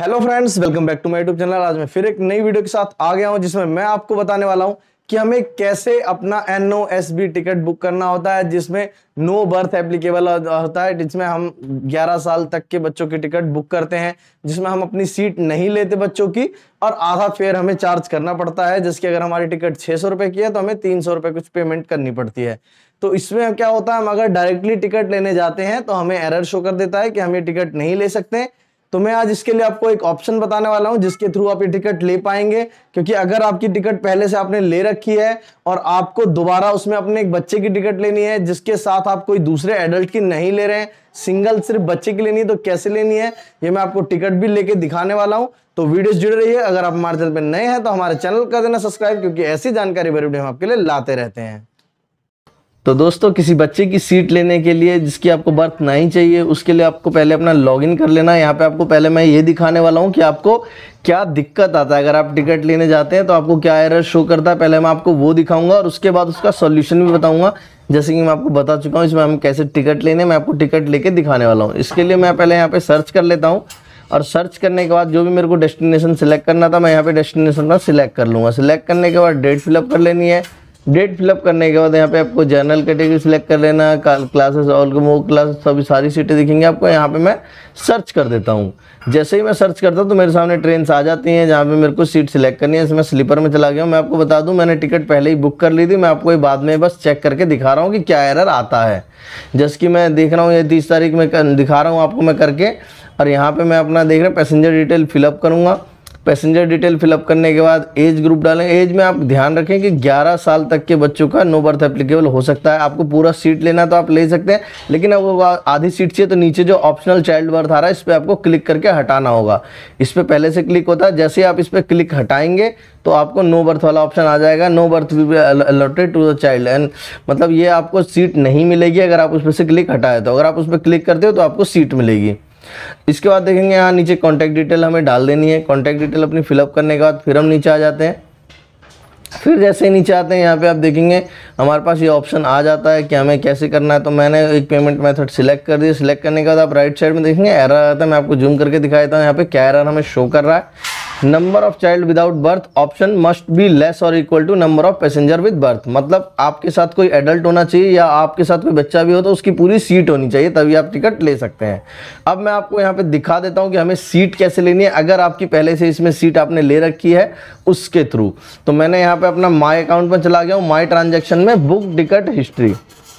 hello friends welcome back to my YouTube channel आज मैं फिर एक नई वीडियो के साथ आ गया हूं जिसमें मैं आपको बताने वाला हूं कि हमें कैसे अपना N O S B ticket book करना होता है जिसमें नो बर्थ एप्लीकेबल होता है जिसमें हम 11 साल तक के बच्चों की टिकट बुक करते हैं जिसमें हम अपनी सीट नहीं लेते बच्चों की और आधा फेयर हमें चार्ज करना पड़ता है जिसकी अगर हमारी टिकट छः सौ रुपये की है तो हमें तीन सौ रुपये कुछ पेमेंट करनी पड़ती है तो इसमें क्या होता है हम अगर डायरेक्टली टिकट लेने जाते हैं तो हमें एरर शो कर देता है कि हम ये टिकट नहीं ले सकते तो मैं आज इसके लिए आपको एक ऑप्शन बताने वाला हूं जिसके थ्रू आप ये टिकट ले पाएंगे क्योंकि अगर आपकी टिकट पहले से आपने ले रखी है और आपको दोबारा उसमें अपने एक बच्चे की टिकट लेनी है जिसके साथ आप कोई दूसरे एडल्ट की नहीं ले रहे हैं सिंगल सिर्फ बच्चे की लेनी है तो कैसे लेनी है ये मैं आपको टिकट भी लेके दिखाने वाला हूँ तो जुड़ जुड़े है अगर आप हमारे चैनल पर नए हैं तो हमारे चैनल कर देना सब्सक्राइब क्योंकि ऐसी जानकारी बड़ी हम आपके लिए लाते रहते हैं तो दोस्तों किसी बच्चे की सीट लेने के लिए जिसकी आपको बर्थ नहीं चाहिए उसके लिए आपको पहले अपना लॉगिन कर लेना यहाँ पे आपको पहले मैं ये दिखाने वाला हूँ कि आपको क्या दिक्कत आता है अगर आप टिकट लेने जाते हैं तो आपको क्या एरर शो करता है पहले मैं आपको वो दिखाऊंगा और उसके बाद उसका सोल्यूशन भी बताऊंगा जैसे कि मैं आपको बता चुका हूँ इसमें हम कैसे टिकट लेने मैं आपको टिकट लेके दिखाने वाला हूँ इसके लिए मैं पहले यहाँ पर सर्च कर लेता हूँ और सर्च करने के बाद जो भी मेरे को डेस्टिनेशन सिलेक्ट करना था मैं यहाँ पर डेस्टिनेशन का सिलेक्ट कर लूँगा सिलेक्ट करने के बाद डेट फिलअप कर लेनी है डेट फिलअप करने के बाद यहाँ पे आपको जनरल कैटेगरी सिलेक्ट कर लेना क्लासेस ऑल मोर क्लास सभी सारी सीटें दिखेंगी आपको यहाँ पे मैं सर्च कर देता हूँ जैसे ही मैं सर्च करता हूँ तो मेरे सामने ट्रेन आ जाती हैं जहाँ पे मेरे को सीट सिलेक्ट करनी है मैं स्लीपर में चला गया हूँ मैं आपको बता दूँ मैंने टिकट पहले ही बुक कर ली थी मैं आपको ये बाद में बस चेक करके दिखा रहा हूँ कि क्या एरर आता है जैसे कि मैं देख रहा हूँ ये तीस तारीख में दिखा रहा हूँ आपको मैं करके और यहाँ पर मैं अपना देख रहा हूँ पैसेंजर डिटेल फिलअप करूँगा पैसेंजर डिटेल फिलअप करने के बाद एज ग्रुप डालें एज में आप ध्यान रखें कि 11 साल तक के बच्चों का नो बर्थ एप्लीकेबल हो सकता है आपको पूरा सीट लेना तो आप ले सकते हैं लेकिन अब आधी सीट चाहिए तो नीचे जो ऑप्शनल चाइल्ड बर्थ आ रहा है इस पर आपको क्लिक करके हटाना होगा इस पर पहले से क्लिक होता है जैसे आप इस पर क्लिक हटाएंगे तो आपको नो बर्थ वाला ऑप्शन आ जाएगा no berth will be allotted to the child and मतलब ये आपको सीट नहीं मिलेगी अगर आप उस पर से क्लिक हटाए तो अगर आप उस पर क्लिक करते हो तो आपको सीट मिलेगी इसके बाद देखेंगे यहाँ नीचे कॉन्टैक्ट डिटेल हमें डाल देनी है कॉन्टैक्ट डिटेल अपनी फिलअप करने के बाद फिर हम नीचे आ जाते हैं फिर जैसे ही नीचे आते हैं यहाँ पे आप देखेंगे हमारे पास ये ऑप्शन आ जाता है कि हमें कैसे करना है तो मैंने एक पेमेंट मेथड सिलेक्ट कर दिया सिलेक्ट करने के बाद आप राइट साइड में देखेंगे एरर आता है मैं आपको जूम करके दिखा देता हूँ यहाँ पे क्या एरर हमें शो कर रहा है number of child without berth option must be less और equal to number of passenger with berth मतलब आपके साथ कोई एडल्ट होना चाहिए या आपके साथ कोई बच्चा भी हो तो उसकी पूरी सीट होनी चाहिए तभी आप टिकट ले सकते हैं अब मैं आपको यहाँ पे दिखा देता हूँ कि हमें सीट कैसे लेनी है अगर आपकी पहले से इसमें सीट आपने ले रखी है उसके थ्रू तो मैंने यहाँ पर अपना माई अकाउंट में चला गया हूँ माई ट्रांजेक्शन में book ticket history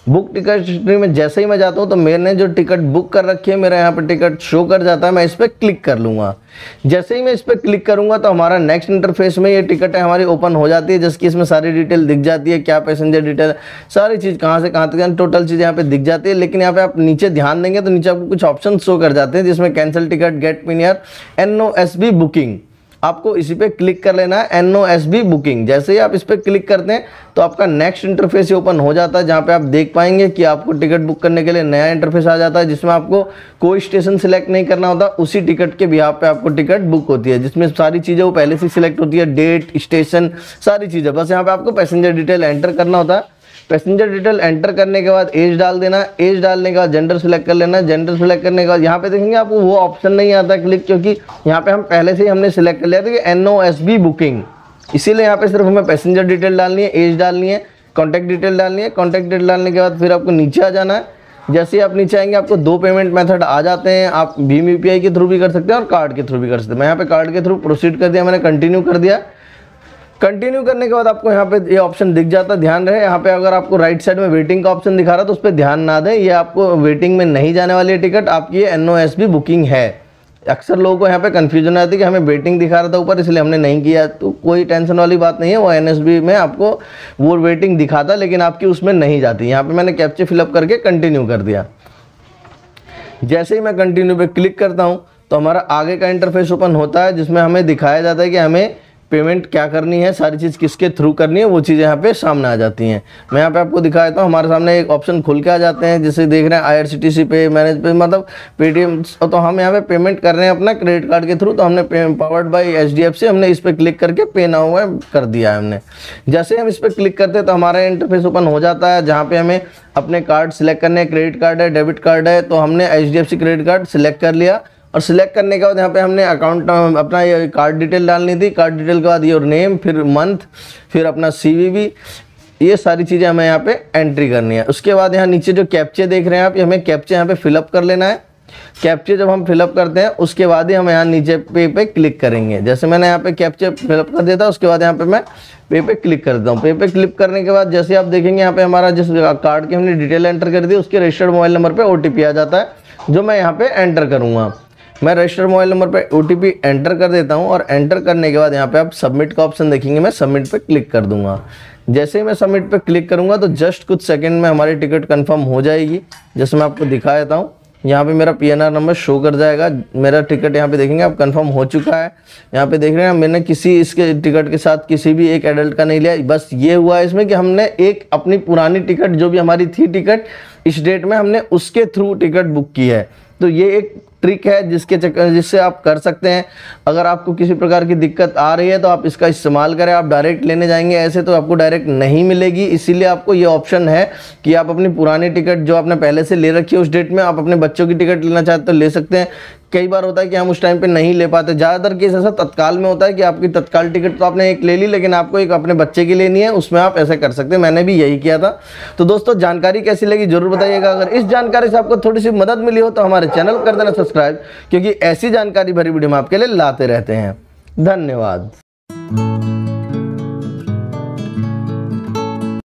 book ticket history में जैसे ही मैं जाता हूँ तो मैंने जो टिकट बुक कर रखी है मेरा यहाँ पर टिकट शो कर जाता है मैं इस पर क्लिक कर लूँगा जैसे ही मैं इस पर क्लिक करूँगा तो हमारा नेक्स्ट इंटरफेस में ये टिकट है हमारी ओपन हो जाती है जिसकी इसमें सारी डिटेल दिख जाती है क्या पैसेंजर डिटेल सारी चीज़ कहाँ से कहाँ तक टोटल चीज़ यहाँ पर दिख जाती है लेकिन यहाँ पर आप नीचे ध्यान देंगे तो नीचे आपको कुछ ऑप्शन शो कर जाते हैं जिसमें cancel ticket get PNR N O booking आपको इसी पे क्लिक कर लेना है N O S B booking जैसे ही आप इस पर क्लिक करते हैं तो आपका नेक्स्ट इंटरफेस ही ओपन हो जाता है जहाँ पे आप देख पाएंगे कि आपको टिकट बुक करने के लिए नया इंटरफेस आ जाता है जिसमें आपको कोई स्टेशन सिलेक्ट नहीं करना होता उसी टिकट के भी आप पे आपको टिकट बुक होती है जिसमें सारी चीज़ें वो पहले से सिलेक्ट होती है डेट स्टेशन सारी चीज़ें बस यहाँ पर आपको पैसेंजर डिटेल एंटर करना होता है पैसेंजर डिटेल एंटर करने के बाद एज डाल देना एज डालने के बाद जेंडर सेलेक्ट कर लेना जेंडर सेलेक्ट करने के बाद यहाँ पे देखेंगे आपको वो ऑप्शन नहीं आता क्लिक क्योंकि यहाँ पे हम पहले से ही हमने सेलेक्ट कर लिया था कि N O S B booking इसीलिए यहाँ पे सिर्फ हमें पैसेंजर डिटेल डालनी है एज डालनी है कॉन्टैक्ट डिटेल डालनी है कॉन्टैक्ट डिटेल डालने के बाद फिर आपको नीचे आ जाना है जैसे ही आप नीचे आएंगे आपको दो पेमेंट मेथड आ जाते हैं आप भीम यू के थ्रू भी कर सकते हैं और कार्ड के थ्रू भी कर सकते हैं मैं यहाँ पे कार्ड के थ्रू प्रोसीड कर दिया मैंने कंटिन्यू कर दिया कंटिन्यू करने के बाद आपको यहाँ पे ये ऑप्शन दिख जाता है ध्यान रहे यहाँ पे अगर आपको राइट साइड में वेटिंग का ऑप्शन दिखा रहा है तो उस पर ध्यान ना दें ये आपको वेटिंग में नहीं जाने वाली टिकट आपकी ये एन बुकिंग है अक्सर लोगों को यहाँ पे कन्फ्यूजन आती है कि हमें वेटिंग दिखा रहा था ऊपर इसलिए हमने नहीं किया तो कोई टेंशन वाली बात नहीं है वो एन में आपको वो वेटिंग दिखाता लेकिन आपकी उसमें नहीं जाती यहाँ पर मैंने कैप्चे फिलअप करके कंटिन्यू कर दिया जैसे ही मैं कंटिन्यू पर क्लिक करता हूँ तो हमारा आगे का इंटरफेस ओपन होता है जिसमें हमें दिखाया जाता है कि हमें पेमेंट क्या करनी है सारी चीज़ किसके थ्रू करनी है वो चीज़ यहाँ पे सामने आ जाती हैं मैं यहाँ पे आपको दिखा देता हूँ हमारे सामने एक ऑप्शन खुल के आ जाते हैं जैसे देख रहे हैं I R C T C पे मैनेज पे मतलब पेटीएम तो हम यहाँ पे पेमेंट कर रहे हैं अपना क्रेडिट कार्ड के थ्रू तो हमने powered by H D F C हमने इस पर क्लिक करके पे ना हुआ है कर दिया है हमने जैसे हम इस पर क्लिक करते हैं तो हमारा इंटरफेस ओपन हो जाता है जहाँ पे हमें अपने कार्ड सेलेक्ट करने क्रेडिट कार्ड है डेबिट कार्ड है तो हमने H D F C credit card select कर लिया और सिलेक्ट करने के बाद यहाँ पे हमने अकाउंट अपना ये कार्ड डिटेल डालनी थी कार्ड डिटेल के बाद योर नेम फिर मंथ फिर अपना सी ये सारी चीज़ें हमें यहाँ पे एंट्री करनी है उसके बाद यहाँ नीचे जो कैप्चे देख रहे हैं आप ये हमें कैप्चे यहाँ पे फिलअप कर लेना है कैप्चे जब हम फिलअप करते हैं उसके बाद ही हम यहाँ नीचे पे पे क्लिक करेंगे जैसे मैंने यहाँ पे कैप्चे फिलअप कर दिया था उसके बाद यहाँ पे मैं पे पे क्लिक कर देता हूँ पे पे क्लिक करने के बाद जैसे आप देखेंगे यहाँ पे हमारा जिस कार्ड की हमने डिटेल एंटर कर दी उसके रजिस्टर्ड मोबाइल नंबर पर ओ आ जाता है जो मैं यहाँ पर एंटर करूँगा मैं रजिस्टर मोबाइल नंबर पर ओ एंटर कर देता हूँ और एंटर करने के बाद यहाँ पर आप सबमिट का ऑप्शन देखेंगे मैं सबमिट पर क्लिक कर दूंगा जैसे ही मैं सबमिट पर क्लिक करूँगा तो जस्ट कुछ सेकंड में हमारी टिकट कंफर्म हो जाएगी जैसे मैं आपको दिखा देता हूँ यहाँ पे मेरा पीएनआर नंबर शो कर जाएगा मेरा टिकट यहाँ पे देखेंगे आप कंफर्म हो चुका है यहाँ पे देख रहे हैं मैंने किसी इसके टिकट के साथ किसी भी एक एडल्ट का नहीं लिया बस ये हुआ है इसमें कि हमने एक अपनी पुरानी टिकट जो भी हमारी थी टिकट इस डेट में हमने उसके थ्रू टिकट बुक की है तो ये एक ट्रिक है जिसके चक्कर जिससे आप कर सकते हैं अगर आपको किसी प्रकार की दिक्कत आ रही है तो आप इसका इस्तेमाल करें आप डायरेक्ट लेने जाएंगे ऐसे तो आपको डायरेक्ट नहीं मिलेगी इसीलिए आपको ये ऑप्शन है कि आप अपनी पुरानी टिकट जो आपने पहले से ले रखी है उस डेट में आप अपने बच्चों की टिकट लेना चाहते तो ले सकते हैं कई बार होता है कि हम उस टाइम पे नहीं ले पाते ज़्यादातर केस ऐसा तत्काल में होता है कि आपकी तत्काल टिकट तो आपने एक ले ली लेकिन आपको एक अपने बच्चे की लेनी है उसमें आप ऐसा कर सकते हैं मैंने भी यही किया था तो दोस्तों जानकारी कैसी लगी जरूर बताइएगा अगर इस जानकारी से आपको थोड़ी सी मदद मिली हो तो हमारे हमारे चैनल कर देना सब्सक्राइब क्योंकि ऐसी जानकारी भरी वीडियो हम आपके लिए लाते रहते हैं धन्यवाद